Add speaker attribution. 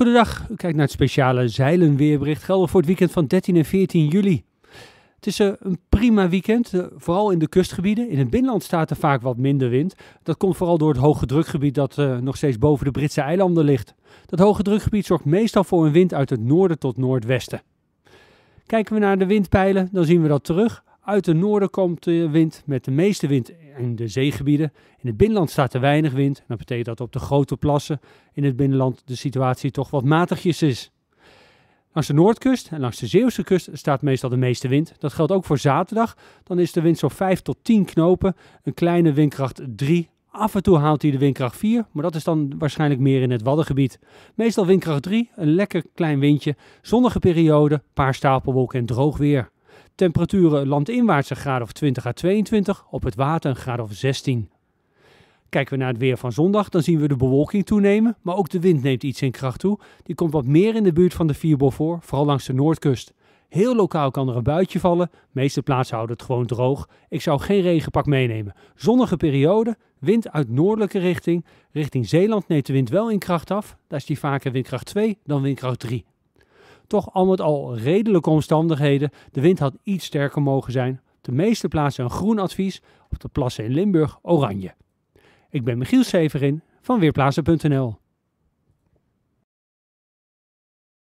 Speaker 1: Goedendag, u kijkt naar het speciale zeilenweerbericht gelden voor het weekend van 13 en 14 juli. Het is eh, een prima weekend, eh, vooral in de kustgebieden. In het binnenland staat er vaak wat minder wind. Dat komt vooral door het hoge drukgebied dat eh, nog steeds boven de Britse eilanden ligt. Dat hoge drukgebied zorgt meestal voor een wind uit het noorden tot noordwesten. Kijken we naar de windpeilen, dan zien we dat terug. Uit het noorden komt de wind met de meeste wind in de zeegebieden. In het binnenland staat er weinig wind. Dat betekent dat op de grote plassen in het binnenland de situatie toch wat matigjes is. Langs de noordkust en langs de Zeeuwse kust staat meestal de meeste wind. Dat geldt ook voor zaterdag. Dan is de wind zo'n 5 tot 10 knopen. Een kleine windkracht 3. Af en toe haalt hij de windkracht 4, maar dat is dan waarschijnlijk meer in het Waddengebied. Meestal windkracht 3, een lekker klein windje, zonnige periode, paar stapelwolken en droog weer. Temperaturen landinwaarts een graad of 20 à 22, op het water een graad of 16. Kijken we naar het weer van zondag, dan zien we de bewolking toenemen, maar ook de wind neemt iets in kracht toe. Die komt wat meer in de buurt van de Vierbol voor, vooral langs de noordkust. Heel lokaal kan er een buitje vallen, meeste plaatsen houden het gewoon droog. Ik zou geen regenpak meenemen. Zonnige periode, wind uit noordelijke richting. Richting Zeeland neemt de wind wel in kracht af, daar is die vaker windkracht 2 dan windkracht 3. Toch al met al redelijke omstandigheden. De wind had iets sterker mogen zijn. de meeste plaatsen een groen advies. Op de plassen in Limburg oranje. Ik ben Michiel Severin van Weerplaatsen.nl.